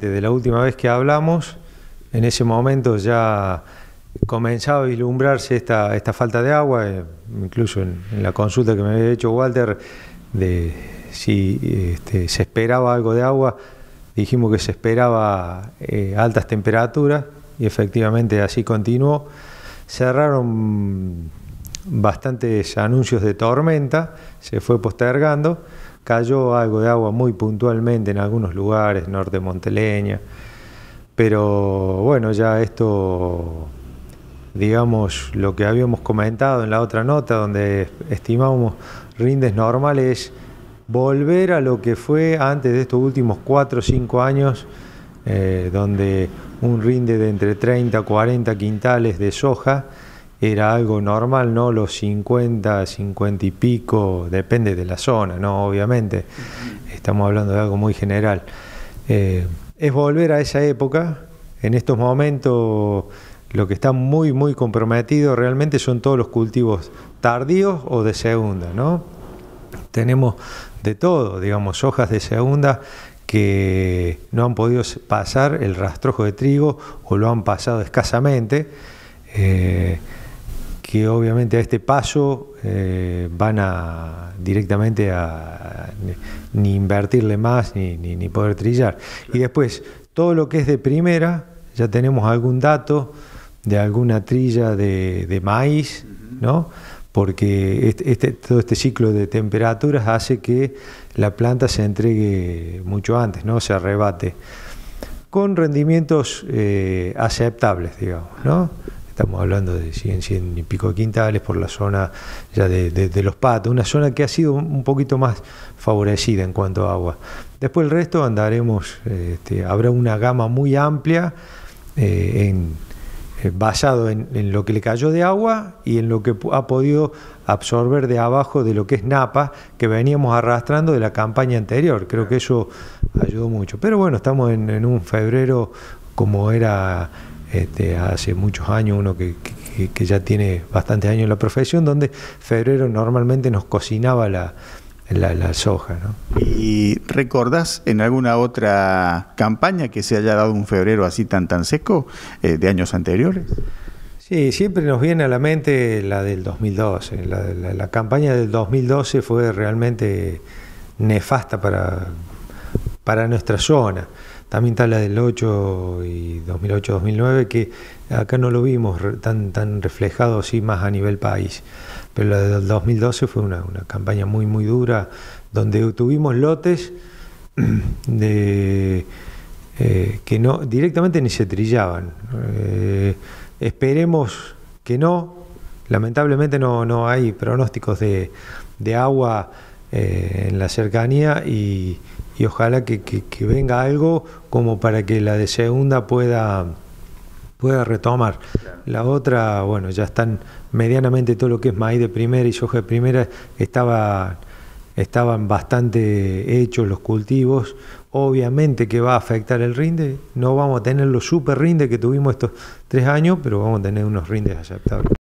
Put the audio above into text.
Desde la última vez que hablamos, en ese momento ya comenzaba a vislumbrarse esta, falta de agua, eh, incluso en, la consulta que me había hecho Walter de si este, se esperaba algo de agua, dijimos que se esperaba eh, altas temperaturas y efectivamente así continuó. Cerraron bastantes anuncios de tormenta, se fue postergando Cayó algo de agua muy puntualmente en algunos lugares, norte Monteleña. Pero bueno, ya esto, digamos, lo que habíamos comentado en la otra nota, donde estimamos rindes normales, volver a lo que fue antes de estos últimos 4 o 5 años, eh, donde un rinde de entre 30 a 40 quintales de soja era algo normal, ¿no? Los 50, 50 y pico, depende de la zona, ¿no? Obviamente, estamos hablando de algo muy general. Eh, es volver a esa época, en estos momentos lo que está muy, muy comprometido realmente son todos los cultivos tardíos o de segunda, ¿no? Tenemos de todo, digamos, hojas de segunda que no han podido pasar el rastrojo de trigo o lo han pasado escasamente. Eh, que obviamente a este paso eh, van a directamente a ni invertirle más ni, ni, poder trillar. Y después, todo lo que es de primera, ya tenemos algún dato de alguna trilla de, maíz, ¿no? porque este, este, todo este ciclo de temperaturas hace que la planta se entregue mucho antes, ¿no? se arrebate, con rendimientos eh, aceptables, digamos. ¿no? estamos hablando de 100, 100 y pico de quintales, por la zona ya de, los patos, una zona que ha sido un poquito más favorecida en cuanto a agua. Después el resto andaremos, este, habrá una gama muy amplia eh, en, eh, basado en, lo que le cayó de agua y en lo que ha podido absorber de abajo de lo que es napa que veníamos arrastrando de la campaña anterior. Creo que eso ayudó mucho. Pero bueno, estamos en, en un febrero como era este, hace muchos años, uno que, ya tiene bastantes años en la profesión, donde febrero normalmente nos cocinaba la, soja. ¿Y recordás en alguna otra campaña que se haya dado un febrero así tan tan seco eh, de años anteriores? Sí, siempre nos viene a la mente la del 2012. la campaña del 2012 fue realmente nefasta para para nuestra zona. También está la del 8 y 2008-2009, que acá no lo vimos tan, tan reflejado así más a nivel país. Pero la del 2012 fue una, campaña muy, muy dura, donde tuvimos lotes eh, que no directamente ni se trillaban. Eh, esperemos que no. Lamentablemente no, no hay pronósticos de, de agua eh, en la cercanía y, ojalá que, venga algo como para que la de segunda pueda, pueda retomar. La otra, bueno, ya están medianamente todo lo que es maíz de primera y soja de primera, estaba, estaban bastante hechos los cultivos. Obviamente que va a afectar el rinde, no vamos a tener los super rindes que tuvimos estos tres años, pero vamos a tener unos rindes aceptables.